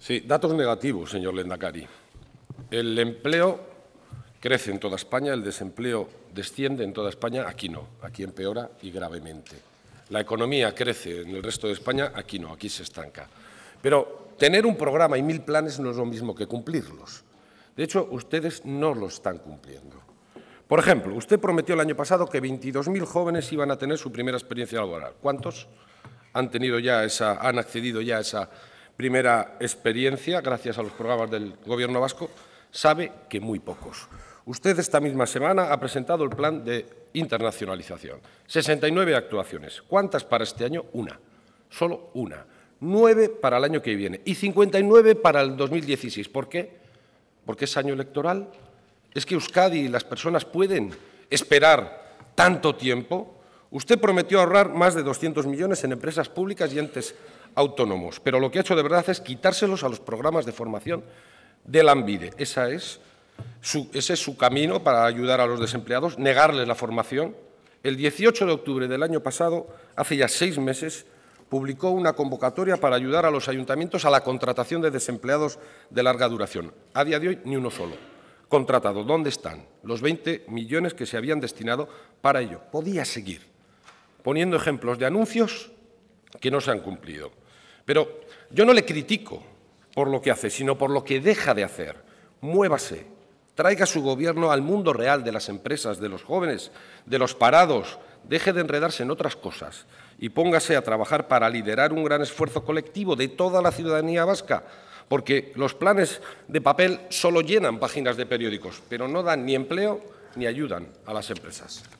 Sí, datos negativos, señor Lendakari. El empleo crece en toda España, el desempleo desciende en toda España, aquí no, aquí empeora y gravemente. La economía crece en el resto de España, aquí no, aquí se estanca. Pero tener un programa y mil planes no es lo mismo que cumplirlos. De hecho, ustedes no lo están cumpliendo. Por ejemplo, usted prometió el año pasado que 22.000 jóvenes iban a tener su primera experiencia laboral. ¿Cuántos han tenido ya esa, han accedido ya a esa primera experiencia, gracias a los programas del Gobierno vasco, sabe que muy pocos. Usted esta misma semana ha presentado el plan de internacionalización. 69 actuaciones. ¿Cuántas para este año? Una. Solo una. Nueve para el año que viene y 59 para el 2016. ¿Por qué? Porque es año electoral. Es que Euskadi y las personas pueden esperar tanto tiempo Usted prometió ahorrar más de 200 millones en empresas públicas y entes autónomos, pero lo que ha hecho de verdad es quitárselos a los programas de formación de AMBIDE. Esa es su, ese es su camino para ayudar a los desempleados, negarles la formación. El 18 de octubre del año pasado, hace ya seis meses, publicó una convocatoria para ayudar a los ayuntamientos a la contratación de desempleados de larga duración. A día de hoy, ni uno solo. Contratado, ¿dónde están los 20 millones que se habían destinado para ello? Podía seguir poniendo ejemplos de anuncios que no se han cumplido. Pero yo no le critico por lo que hace, sino por lo que deja de hacer. Muévase, traiga su gobierno al mundo real de las empresas, de los jóvenes, de los parados, deje de enredarse en otras cosas y póngase a trabajar para liderar un gran esfuerzo colectivo de toda la ciudadanía vasca, porque los planes de papel solo llenan páginas de periódicos, pero no dan ni empleo ni ayudan a las empresas.